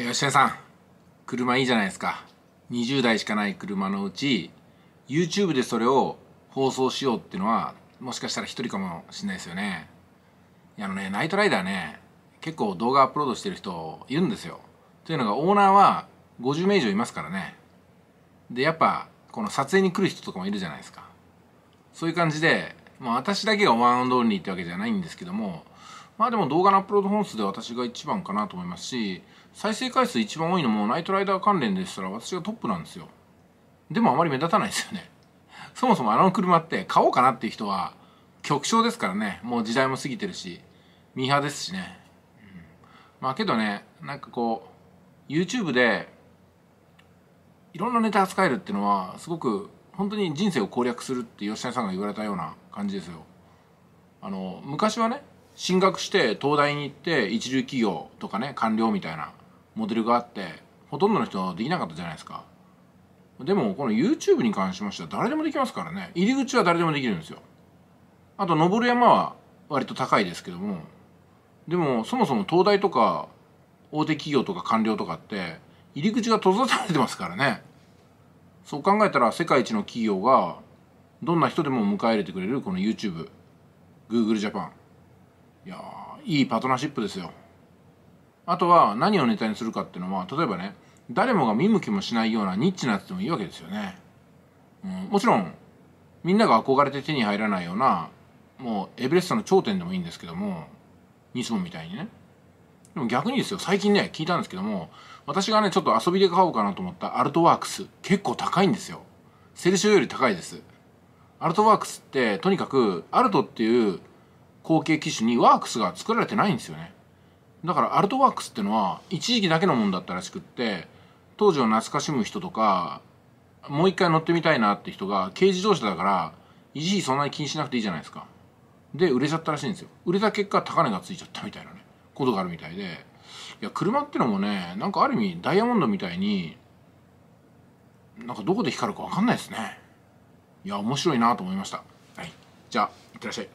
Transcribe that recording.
い吉田さん車いいじゃないですか20台しかない車のうち YouTube でそれを放送しようっていうのはもしかしたら1人かもしれないですよねいやあのねナイトライダーね結構動画アップロードしてる人いるんですよというのがオーナーは50名以上いますからねでやっぱこの撮影に来る人とかもいるじゃないですかそういう感じで、まあ、私だけがワンオンドーンにーってわけじゃないんですけどもまあでも動画のアップロード本数で私が一番かなと思いますし、再生回数一番多いのもナイトライダー関連でしたら私がトップなんですよ。でもあまり目立たないですよね。そもそもあの車って買おうかなっていう人は極小ですからね。もう時代も過ぎてるし、ミーハーですしね。うん、まあけどね、なんかこう、YouTube でいろんなネタ扱えるっていうのはすごく本当に人生を攻略するって吉谷さんが言われたような感じですよ。あの、昔はね、進学して東大に行って一流企業とかね官僚みたいなモデルがあってほとんどの人できなかったじゃないですかでもこの YouTube に関しましては誰でもできますからね入り口は誰でもできるんですよあと登る山は割と高いですけどもでもそもそも東大とか大手企業とか官僚とかって入り口が閉ざされてますからねそう考えたら世界一の企業がどんな人でも迎え入れてくれるこの YouTubeGoogle Japan いやいいパートナーシップですよあとは何をネタにするかっていうのは例えばね誰もが見向きもしないようなニッチなやつでもいいわけですよね、うん、もちろんみんなが憧れて手に入らないようなもうエベレストの頂点でもいいんですけどもニスモみたいにねでも逆にですよ最近ね聞いたんですけども私がねちょっと遊びで買おうかなと思ったアルトワークス結構高いんですよセルシオより高いですアルトワークスってとにかくアルトっていう後継機種にワークスが作られてないんですよねだからアルトワークスってのは一時期だけのもんだったらしくって当時を懐かしむ人とかもう一回乗ってみたいなって人が軽自動車だから持費そんなに気にしなくていいじゃないですかで売れちゃったらしいんですよ売れた結果高値がついちゃったみたいなねことがあるみたいでいや車ってのもねなんかある意味ダイヤモンドみたいになんかどこで光るか分かんないですねいや面白いなと思いましたはいじゃあいってらっしゃい